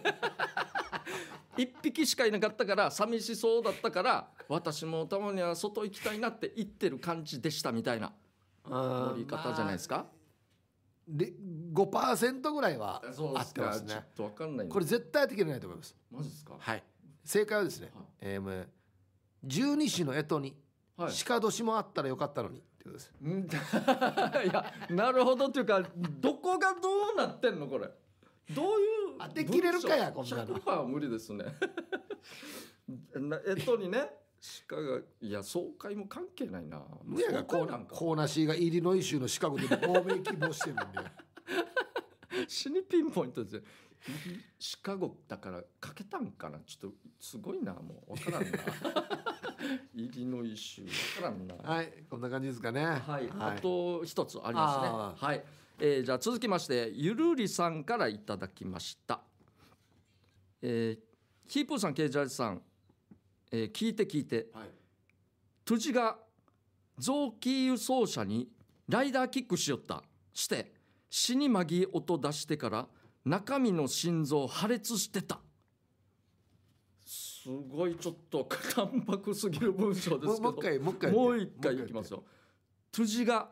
1 匹しかいなかったから寂しそうだったから私もたまには外行きたいなって言ってる感じでしたみたいな言り方じゃないですか。で5%ぐらいは合ってますね。すかんないこれ絶対的にないと思います。マジですか。はい。正解はですね、はい、支の干支に、はい、鹿年もあったらよかったのに。ってことです いやなるほどっていうかどこがどうなってんのこれどういう当てきれるかやこんなのは無理ですね えっとにね鹿がいや総会も関係ないな無やがこうなんかコーナシーがイリノイ州のシカゴで亡命希望してるんで 死にピンポイントですよシカゴだからかけたんかなちょっとすごいなもうわからんな入りの一周はいこんな感じですかねはい、あと一つありますねはい、えー、じゃあ続きましてゆるりさんからいただきましたえー、ヒープーさんケイジャージさん、えー、聞いて聞いて、はい、トゥジが臓器輸送車にライダーキックしよったして死にまぎ音出してから中身の心臓破裂してたすごいちょっと淡白すぎる文章ですけどもう一回もう一回回いきますよ辻が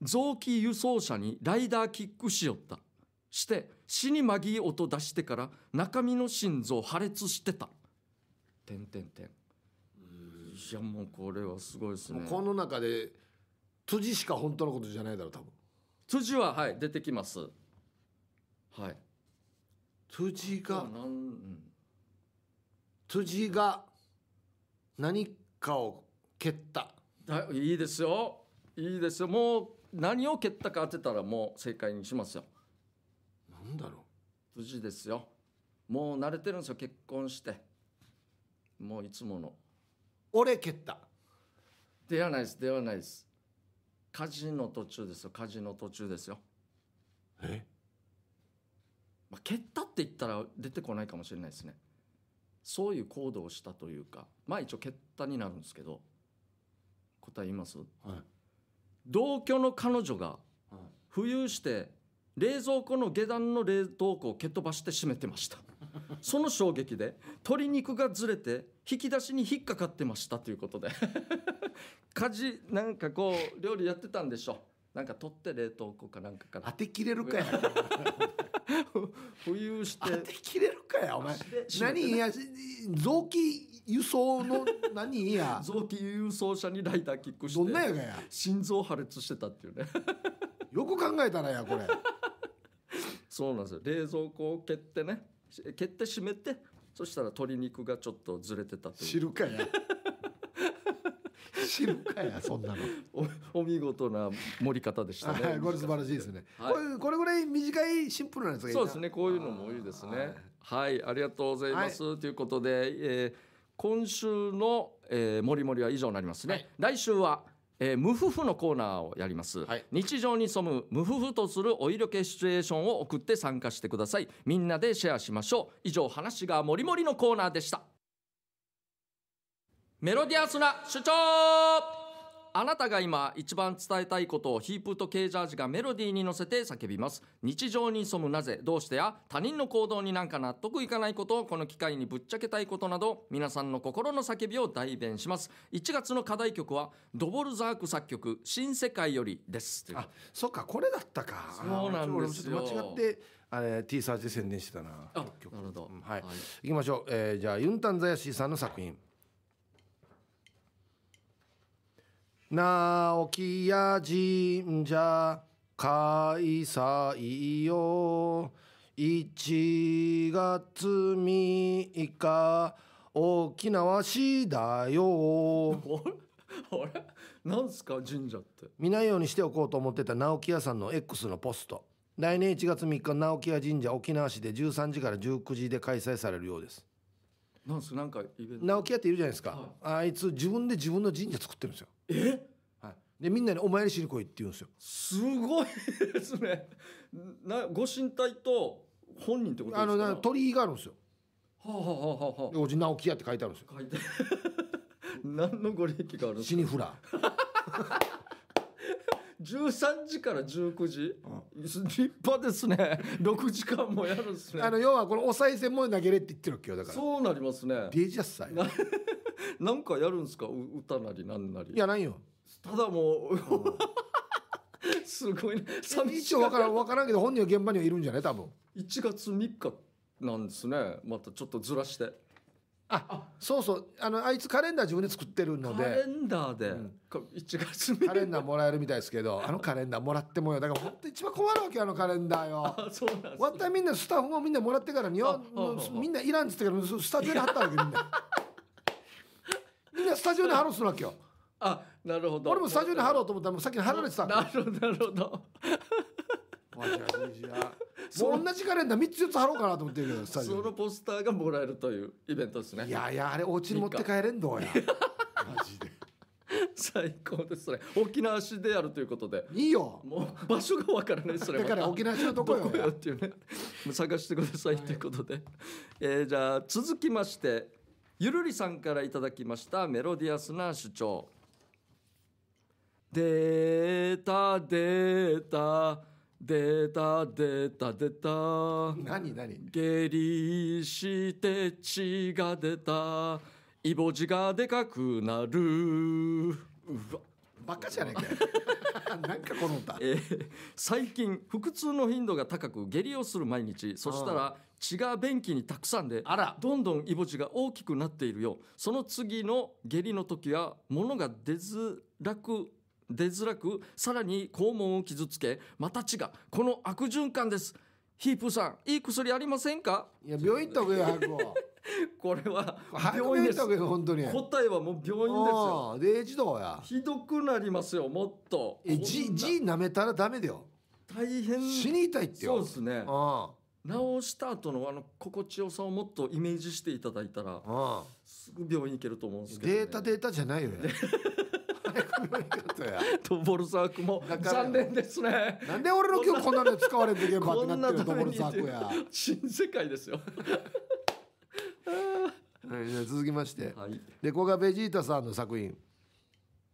臓器輸送車にライダーキックしよったして死にまぎい音出してから中身の心臓破裂してたてんてんてんいやもうこれはすごいですねこの中で辻しか本当のことじゃないだろう多分辻ははい出てきますはい辻が、うん辻が何かを蹴ったいいですよいいですよもう何を蹴ったか当てたらもう正解にしますよなんだろう辻ですよもう慣れてるんですよ結婚してもういつもの俺蹴ったではないですではないです火事の途中ですよ火事の途中ですよえ、まあ、蹴ったって言ったら出てこないかもしれないですねそういう行動をしたというかまあ一応結果になるんですけど答え言います、はい、同居の彼女が浮遊して冷蔵庫の下段の冷凍庫を蹴飛ばして閉めてました その衝撃で鶏肉がずれて引き出しに引っかかってましたということで 家事なんかこう料理やってたんでしょなんか取って冷凍庫かなんかから当てきれるかや保有して当てきれるかやお前何や臓器輸送の何や 臓器輸送車にライターキックしてどんなやがや心臓破裂してたっていうね よく考えたらやこれそうなんですよ冷蔵庫を蹴ってね蹴って閉めてそしたら鶏肉がちょっとずれてたと知るかや知るかやそんなのお見事な盛り方でしたね、これ素晴らしいですね、はい、これこれぐらい短いシンプルなんですそうですねこういうのもいいですねはいありがとうございます、ということで、えー、今週の、えー、もりもりは以上になりますね、来週はえー、無夫婦のコーナーをやります、はい、日常に潜む無夫婦とするお色気シチュエーションを送って参加してくださいみんなでシェアしましょう以上話がもりもりのコーナーでしたメロディアスな主張あなたが今一番伝えたいことをヒープとケージャージがメロディーに乗せて叫びます日常に潜むなぜどうしてや他人の行動になんか納得いかないことをこの機会にぶっちゃけたいことなど皆さんの心の叫びを代弁します1月の課題曲はドボルザーク作曲新世界よりですあそっかこれだったかそうなんですよ間違ってあれ T サーチで宣伝してたなあなるほど、うん、はい、はい、いきましょう、えー、じゃあユンタンザヤシーさんの作品直木屋神社開催よ1月3日沖縄市だよ あれなんすか神社って見ないようにしておこうと思ってた直木屋さんの X のポスト来年1月3日直木屋神社沖縄市で13時から19時で開催されるようですなんすなんか直樹屋っているじゃないですか、はい、あいつ自分で自分の神社作ってるんですよえはい。でみんなにお参りしに来いって言うんですよすごいですね なご神体と本人ってことあの鳥居があるんですよはあはあはあはあおじ直樹屋って書いてあるんですよ書いて何のご利益があるんですかシニフラ13時から19時、うん、立派ですね6 時間もやるんすねあの要はこのお賽銭も投げれって言ってるわけよだからそうなりますねデジャスさ なんかやるんすか歌なりなんなりいやないよただもう、うん、すごいね一応分からん分からんけど本人は現場にはいるんじゃない多分1月3日なんですねまたちょっとずらしてあそうそうあのあいつカレンダー自分で作ってるのでカレンダーで、うん、1月カレンダーもらえるみたいですけど あのカレンダーもらってもよだから本当一番困るわけあのカレンダーよ そうなんわったみんなスタッフもみんなもらってからによみんないらんっつってからスタジオに貼ったわけみんな みんなスタジオに貼ろうするわけよあなるほど俺もスタジオに貼ろうと思ったらもう先に貼られてたなるほどなるほどそんな時間連打3つ4つ貼ろうかなと思ってるけど そのポスターがもらえるというイベントですねいやいやあれお家に持って帰れんどやマジで最高ですそれ沖縄市でやるということでいいよもう場所がわからないそれだから沖縄市のとこよよっていうね探してくださいということで、はい、えー、じゃあ続きましてゆるりさんからいただきましたメロディアスな主張データデータ出た出た出た何何下痢して血が出たイボジがでかくなるうわバカじゃねえか なんかこの歌、えー、最近腹痛の頻度が高く下痢をする毎日そしたら血が便器にたくさんであらどんどんイボジが大きくなっているよその次の下痢の時は物が出づらく出づらくさらに肛門を傷つけまた血がこの悪循環ですヒープさんいい薬ありませんかいや病院行った方がいいよ これは病院です本当に答えはもう病院ですよやひどくなりますよもっとえじじ舐めたらダメだよ大変死にたいってそうですね治した後のあの心地よさをもっとイメージしていただいたらすぐ病院行けると思うんですけど、ね、データデータじゃないよね とボルサークも残念ですねなんで俺の今日こんなの使われて現場ってなってるボや新世界ですよ はい、続きまして、はい、こがベジータさんの作品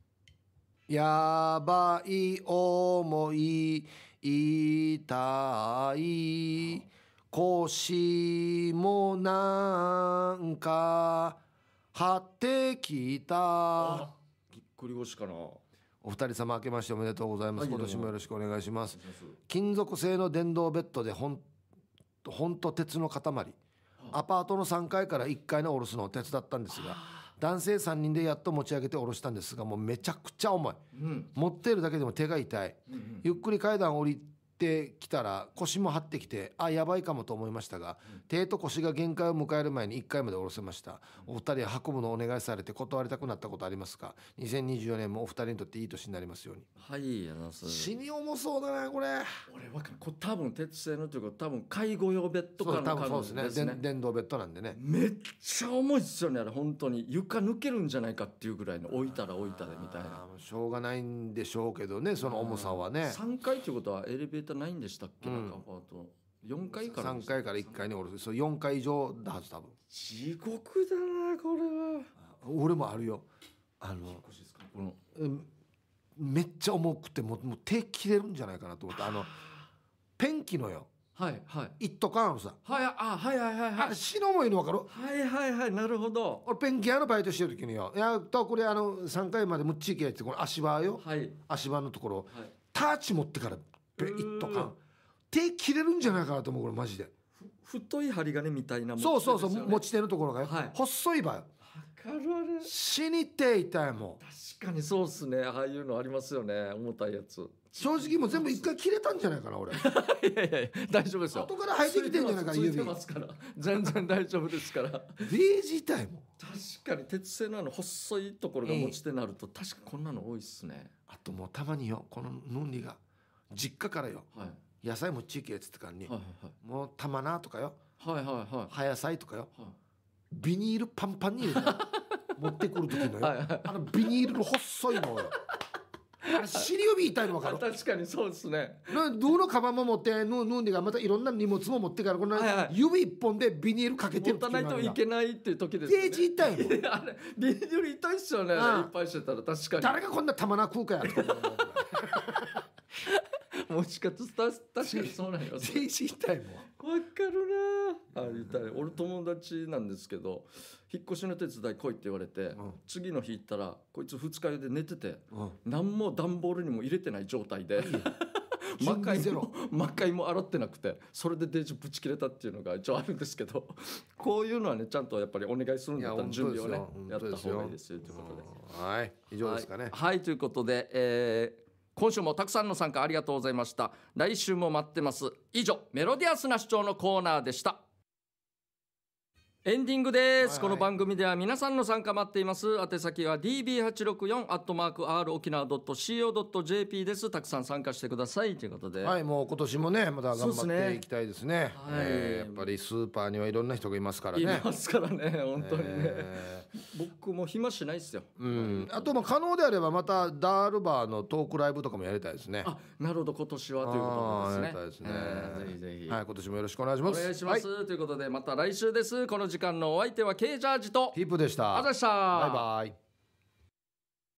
「やばい思い痛い腰もなんか張ってきた」栗越かなお二人様明けましておめでとうございます、はい、今年もよろしくお願いします金属製の電動ベッドでほんほんと鉄の塊アパートの3階から1階の下ろすのを手伝ったんですが男性3人でやっと持ち上げて下ろしたんですがもうめちゃくちゃ重い、うん、持っているだけでも手が痛い、うんうん、ゆっくり階段を降りってきたら腰も張ってきてあやばいかもと思いましたが、うん、手と腰が限界を迎える前に1回まで下ろせましたお二人は運ぶのお願いされて断りたくなったことありますか2024年もお二人にとっていい年になりますようにはいやなそれ死に重そうだなこれ俺分かんこ多分鉄製のというか多分介護用ベッドかの多そうですね電動ベッドなんでねめっちゃ重いっすよねあれ本当に床抜けるんじゃないかっていうぐらいの置いたら置いたでみたいなしょうがないんでしょうけどねその重さはね3階ということはエレベータータないんでしたっけ、うん、なんかアパート4階から3階から1階におるそ4階以上だはず多分地獄だなこれは俺もあるよあのめっちゃ重くてもうもう手切れるんじゃないかなと思ってあのペンキのよはいはい一斗缶あるさはいあはいはいはいはい死のもいの分かるはいはいはいなるほど俺ペンキ屋のバイトしてる時によやっとこれあの3階までむっちいけってこれ足場よ、はい、足場のところ、はい、ターチ持ってからペイッとか手切れるんじゃないかなと思うこれマジで太い針金みたいな、ね、そうそうそう持ち手のところが、は細い場合かる死にて痛いもん確かにそうっすねああいうのありますよね重たいやつ正直もう全部一回切れたんじゃないかな俺 いやいや大丈夫ですよ後から入ってきてんじゃないかな指ますから全然大丈夫ですから V 字痛いも確かに鉄製のあの細いところが持ち手になると、確かこんなの多いっすねあともうたまによこののんりが実家からよ、はい、野菜もっちいけっつってからに、はいはいもう玉菜とかよ、はいはいはい、葉野菜とかよ、はい、ビニールパンパンに 持ってくる時のよ、はいはい、あのビニールの細いのよ尻指痛いの分かる 確かにそうですねどのカバンも持ってぬぬんでがまたいろんな荷物も持ってからこの指一本でビニールかけてる持たないといけないっていう時ですねゲージ痛 いのあれビニール痛いっすよねいっぱいしてたら確かに誰がこんな玉な食うかやと持ち方確かにそうなんよ 全身痛いもん分かるなあ言ったら俺友達なんですけど引っ越しの手伝い来いって言われて、うん、次の日行ったらこいつ二日酔いで寝てて、うん、何も段ボールにも入れてない状態で、魔界も魔界も洗ってなくてそれで電池ぶち切れたっていうのが一応あるんですけど こういうのはねちゃんとやっぱりお願いするんだったら準備をねやった方がいいですよということではい以上ですかねはい、ということで、え今週もたくさんの参加ありがとうございました来週も待ってます以上メロディアスな主張のコーナーでしたエンディングです、はいはい、この番組では皆さんの参加待っています宛先は d b 八六四アットマーク r 沖縄ドット .co.jp ですたくさん参加してくださいということではいもう今年もねまた頑張っていきたいですね、ね、えー、やっぱりスーパーにはいろんな人がいますからねいますからね本当にね、えー、僕も暇しないですようんあとも可能であればまたダールバーのトークライブとかもやりたいですねあなるほど今年はということですねやりたいですね、えー、ぜひぜひはい今年もよろしくお願いしますお願いします、はい、ということでまた来週ですこの時間のお相手は K ジャージとヒップでしたあざしたバイバイ